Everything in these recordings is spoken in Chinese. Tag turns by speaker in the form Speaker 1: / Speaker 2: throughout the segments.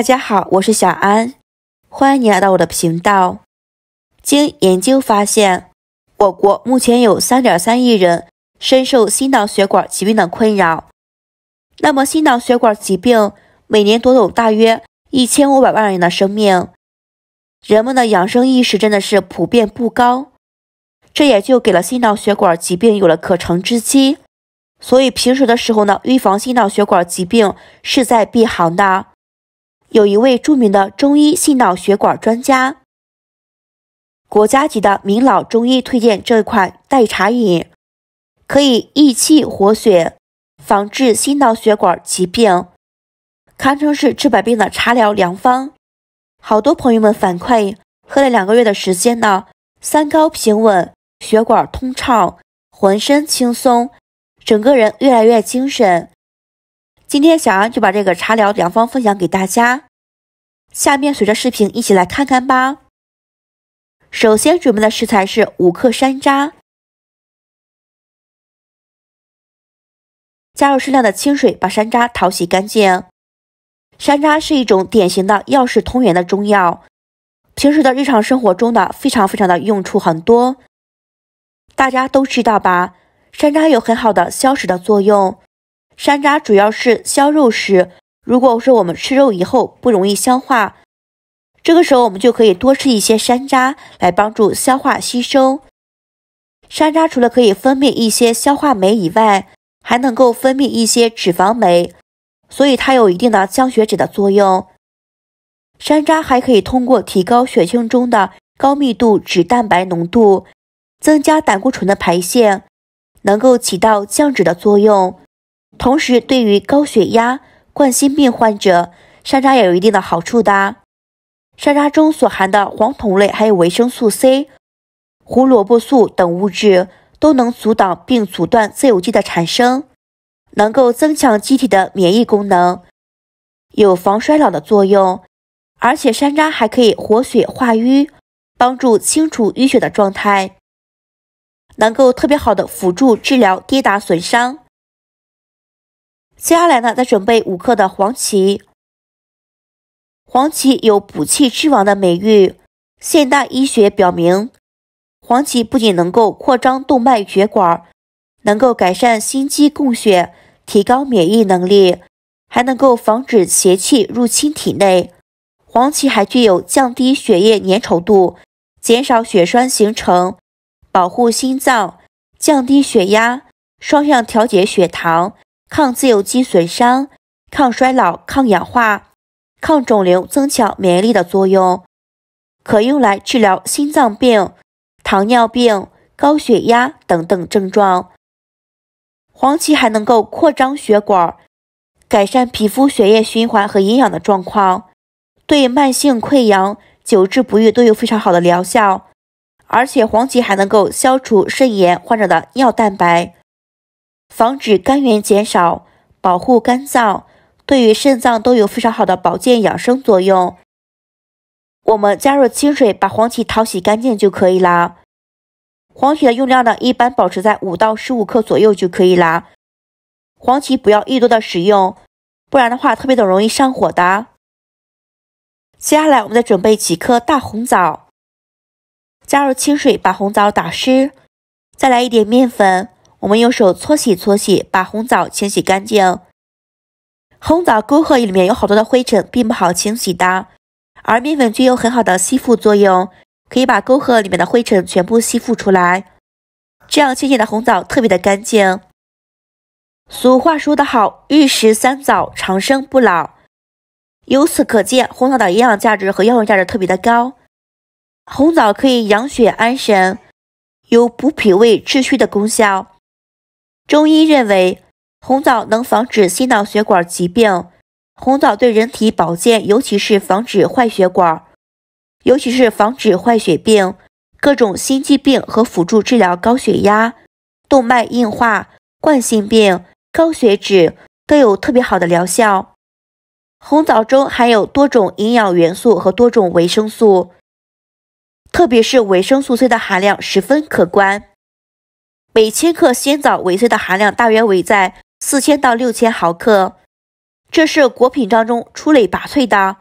Speaker 1: 大家好，我是小安，欢迎你来到我的频道。经研究发现，我国目前有三点三亿人深受心脑血管疾病的困扰。那么，心脑血管疾病每年夺走大约一千五百万人的生命。人们的养生意识真的是普遍不高，这也就给了心脑血管疾病有了可乘之机。所以，平时的时候呢，预防心脑血管疾病势在必行的。有一位著名的中医心脑血管专家，国家级的名老中医推荐这款代茶饮，可以益气活血，防治心脑血管疾病，堪称是治百病的茶疗良方。好多朋友们反馈，喝了两个月的时间呢，三高平稳，血管通畅，浑身轻松，整个人越来越精神。今天小安就把这个茶疗良方分享给大家，下面随着视频一起来看看吧。首先准备的食材是五克山楂，加入适量的清水，把山楂淘洗干净。山楂是一种典型的药食同源的中药，平时的日常生活中的非常非常的用处很多，大家都知道吧？山楂有很好的消食的作用。山楂主要是消肉食，如果说我们吃肉以后不容易消化，这个时候我们就可以多吃一些山楂来帮助消化吸收。山楂除了可以分泌一些消化酶以外，还能够分泌一些脂肪酶，所以它有一定的降血脂的作用。山楂还可以通过提高血清中的高密度脂蛋白浓度，增加胆固醇的排泄，能够起到降脂的作用。同时，对于高血压、冠心病患者，山楂也有一定的好处的。山楂中所含的黄酮类、还有维生素 C、胡萝卜素等物质，都能阻挡并阻断自由基的产生，能够增强机体的免疫功能，有防衰老的作用。而且山楂还可以活血化瘀，帮助清除淤血的状态，能够特别好的辅助治疗跌打损伤。接下来呢，再准备五克的黄芪。黄芪有“补气之王”的美誉。现代医学表明，黄芪不仅能够扩张动脉血管，能够改善心肌供血，提高免疫能力，还能够防止邪气入侵体内。黄芪还具有降低血液粘稠度、减少血栓形成、保护心脏、降低血压、双向调节血糖。抗自由基损伤、抗衰老、抗氧化、抗肿瘤、增强免疫力的作用，可用来治疗心脏病、糖尿病、高血压等等症状。黄芪还能够扩张血管，改善皮肤血液循环和营养的状况，对慢性溃疡久治不愈都有非常好的疗效。而且黄芪还能够消除肾炎患者的尿蛋白。防止肝源减少，保护肝脏，对于肾脏都有非常好的保健养生作用。我们加入清水，把黄芪淘洗干净就可以啦。黄芪的用量呢，一般保持在五到十五克左右就可以啦。黄芪不要一多的使用，不然的话特别的容易上火的。接下来我们再准备几颗大红枣，加入清水把红枣打湿，再来一点面粉。我们用手搓洗搓洗，把红枣清洗干净。红枣沟壑里面有好多的灰尘，并不好清洗的。而面粉具有很好的吸附作用，可以把沟壑里面的灰尘全部吸附出来，这样清洗的红枣特别的干净。俗话说得好，“玉石三枣，长生不老。”由此可见，红枣的营养价值和药用价值特别的高。红枣可以养血安神，有补脾胃、治虚的功效。中医认为，红枣能防止心脑血管疾病。红枣对人体保健，尤其是防止坏血管，尤其是防止坏血病、各种心肌病和辅助治疗高血压、动脉硬化、冠心病、高血脂都有特别好的疗效。红枣中含有多种营养元素和多种维生素，特别是维生素 C 的含量十分可观。每千克鲜枣维 C 的含量大约为在四千到六千毫克，这是果品当中出类拔萃的，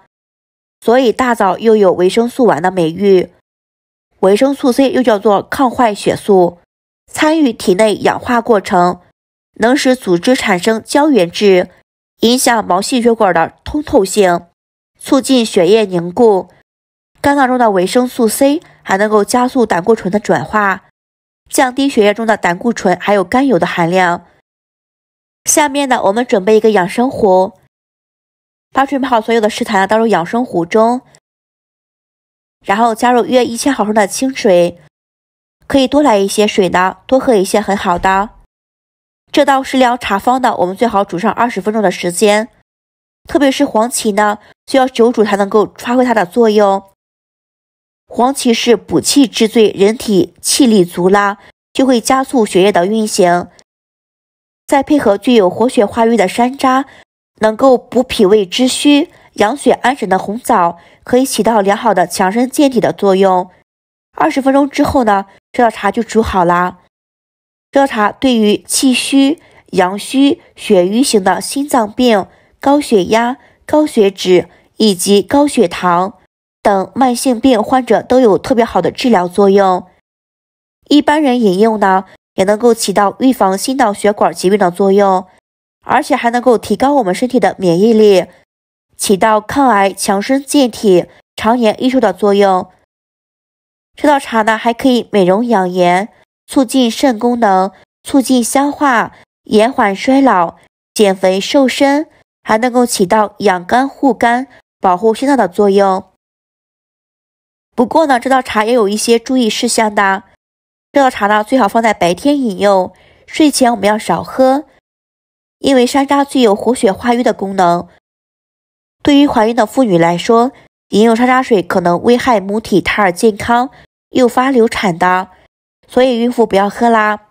Speaker 1: 所以大枣又有维生素丸的美誉。维生素 C 又叫做抗坏血素，参与体内氧化过程，能使组织产生胶原质，影响毛细血管的通透性，促进血液凝固。肝脏中的维生素 C 还能够加速胆固醇的转化。降低血液中的胆固醇还有甘油的含量。下面呢，我们准备一个养生壶，把准备好所有的食材倒入养生壶中，然后加入约一千毫升的清水，可以多来一些水呢，多喝一些很好的。这道食疗茶方呢，我们最好煮上二十分钟的时间，特别是黄芪呢，需要久煮才能够发挥它的作用。黄芪是补气之最，人体气力足啦，就会加速血液的运行。再配合具有活血化瘀的山楂，能够补脾胃之虚、养血安神的红枣，可以起到良好的强身健体的作用。二十分钟之后呢，这道茶就煮好啦。这道茶对于气虚、阳虚、血瘀型的心脏病、高血压、高血脂以及高血糖。等慢性病患者都有特别好的治疗作用。一般人饮用呢，也能够起到预防心脑血管疾病的作用，而且还能够提高我们身体的免疫力，起到抗癌、强身健体、常年益寿的作用。这道茶呢，还可以美容养颜、促进肾功能、促进消化、延缓衰老、减肥瘦身，还能够起到养肝护肝、保护心脏的作用。不过呢，这道茶也有一些注意事项的。这道茶呢，最好放在白天饮用，睡前我们要少喝，因为山楂具有活血化瘀的功能。对于怀孕的妇女来说，饮用山楂水可能危害母体胎儿健康，诱发流产的，所以孕妇不要喝啦。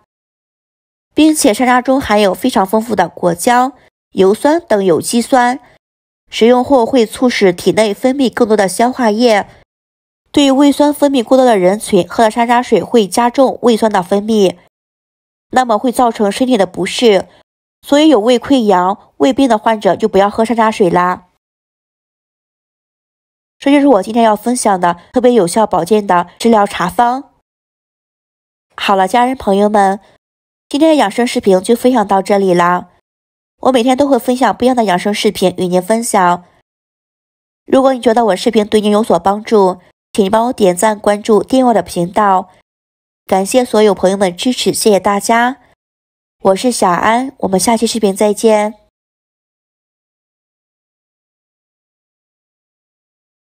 Speaker 1: 并且山楂中含有非常丰富的果胶、油酸等有机酸，食用后会促使体内分泌更多的消化液。对于胃酸分泌过多的人群，喝了山楂水会加重胃酸的分泌，那么会造成身体的不适。所以有胃溃疡、胃病的患者就不要喝山楂水啦。这就是我今天要分享的特别有效保健的治疗茶方。好了，家人朋友们，今天的养生视频就分享到这里啦。我每天都会分享不一样的养生视频与您分享。如果你觉得我视频对您有所帮助，请帮我点赞、关注、订阅我的频道，感谢所有朋友们支持，谢谢大家！我是小安，我们下期视频再见。